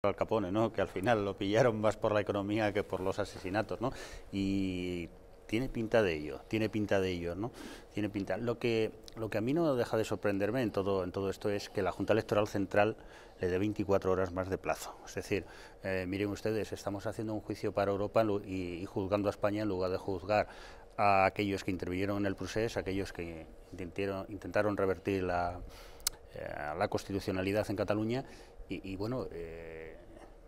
Al Capone, ¿no? que al final lo pillaron más por la economía que por los asesinatos, ¿no? y tiene pinta de ello, tiene pinta de ello, ¿no? Tiene pinta. Lo que, lo que a mí no deja de sorprenderme en todo, en todo esto es que la Junta Electoral Central le dé 24 horas más de plazo. Es decir, eh, miren ustedes, estamos haciendo un juicio para Europa y, juzgando a España en lugar de juzgar a aquellos que intervinieron en el proceso, aquellos que intentaron, revertir eh, la, constitucionalidad en Cataluña y, bueno, eh,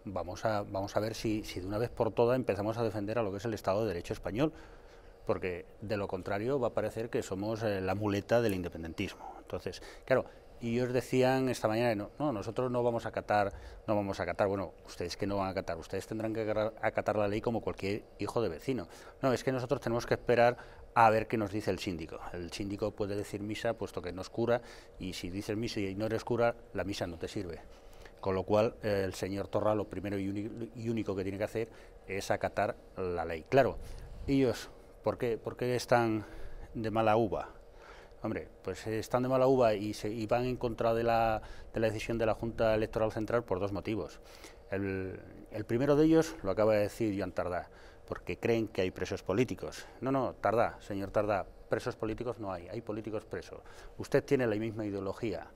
vamos a, vamos a ver si, si de una vez por todas empezamos a defender a lo que es el Estado de Derecho español, porque de lo contrario va a parecer que somos eh, la muleta del independentismo. Entonces, claro, y ellos decían esta mañana, no, nosotros no vamos a acatar, no vamos a acatar, bueno, ustedes que no van a acatar, ustedes tendrán que acatar la ley como cualquier hijo de vecino. No, es que nosotros tenemos que esperar a ver qué nos dice el síndico. El síndico puede decir misa puesto que no es cura y si dices misa y no eres cura, la misa no te sirve. Con lo cual, eh, el señor Torra lo primero y, único que tiene que hacer es acatar la ley. Claro, ellos, ¿por qué, están de mala uva? Hombre, pues están de mala uva y, se, van en contra de la, decisión de la Junta Electoral Central por dos motivos. El, el primero de ellos lo acaba de decir Joan Tardá, porque creen que hay presos políticos. No, no, Tardá, señor Tardá, presos políticos no hay, hay políticos presos. Usted tiene la misma ideología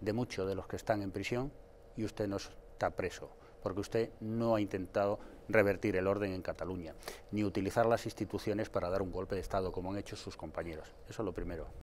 de muchos de los que están en prisión, y usted no está preso, porque usted no ha intentado revertir el orden en Cataluña, ni utilizar las instituciones para dar un golpe de Estado, como han hecho sus compañeros. Eso es lo primero.